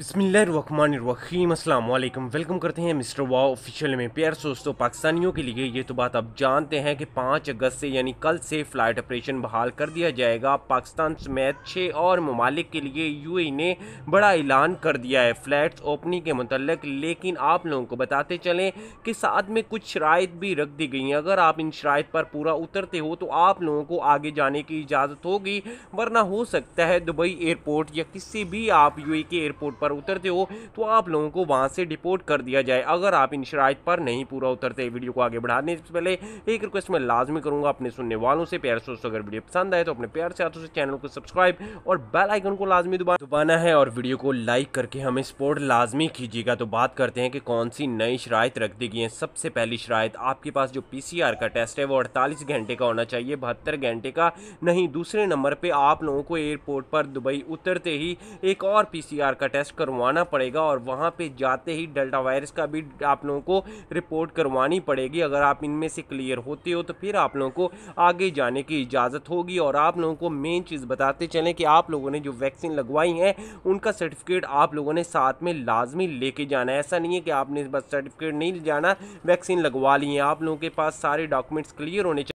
बसमीम अल्लाम वेलकम करते हैं मिस्टर वा ऑफिशियल में प्यार दोस्तों पाकिस्तानियों के लिए ये तो बात आप जानते हैं कि 5 अगस्त से यानी कल से फ़्लाइट ऑपरेशन बहाल कर दिया जाएगा पाकिस्तान समेत छः और ममालिक के लिए यूएई ने बड़ा ऐलान कर दिया है फ़्लैट्स ओपनिंग के मतलब लेकिन आप लोगों को बताते चलें कि साथ में कुछ शरात भी रख दी गई हैं अगर आप इन शरात पर पूरा उतरते हो तो आप लोगों को आगे जाने की इजाज़त होगी वरना हो सकता है दुबई एयरपोर्ट या किसी भी आप यू के एयरपोर्ट पर पर उतरते हो तो आप लोगों को वहाँ से डिपोर्ट कर दिया जाए अगर आप इन शरात पर नहीं पूरा उतरते वीडियो को आगे बढ़ाने से पहले एक रिक्वेस्ट मैं लाजमी करूँगा अपने सुनने वालों से प्यार दोस्तों अगर वीडियो पसंद आए तो अपने प्यार से हाथों से चैनल को सब्सक्राइब और बेल आइकन को लाजमी दुबाना है और वीडियो को लाइक करके हमें सपोर्ट लाजमी कीजिएगा तो बात करते हैं कि कौन सी नई शरात रख दी गई है सबसे पहली शरात आपके पास जो पी का टेस्ट है वो अड़तालीस घंटे का होना चाहिए बहत्तर घंटे का नहीं दूसरे नंबर पर आप लोगों को एयरपोर्ट पर दुबई उतरते ही एक और पी का टेस्ट करवाना पड़ेगा और वहाँ पे जाते ही डेल्टा वायरस का भी आप लोगों को रिपोर्ट करवानी पड़ेगी अगर आप इनमें से क्लियर होते हो तो फिर आप लोगों को आगे जाने की इजाज़त होगी और आप लोगों को मेन चीज़ बताते चलें कि आप लोगों ने जो वैक्सीन लगवाई है उनका सर्टिफिकेट आप लोगों ने साथ में लाजमी लेके जाना है ऐसा नहीं है कि आपने बस सर्टिफिकेट नहीं जाना वैक्सीन लगवा ली है आप लोगों के पास सारे डॉक्यूमेंट्स क्लियर होने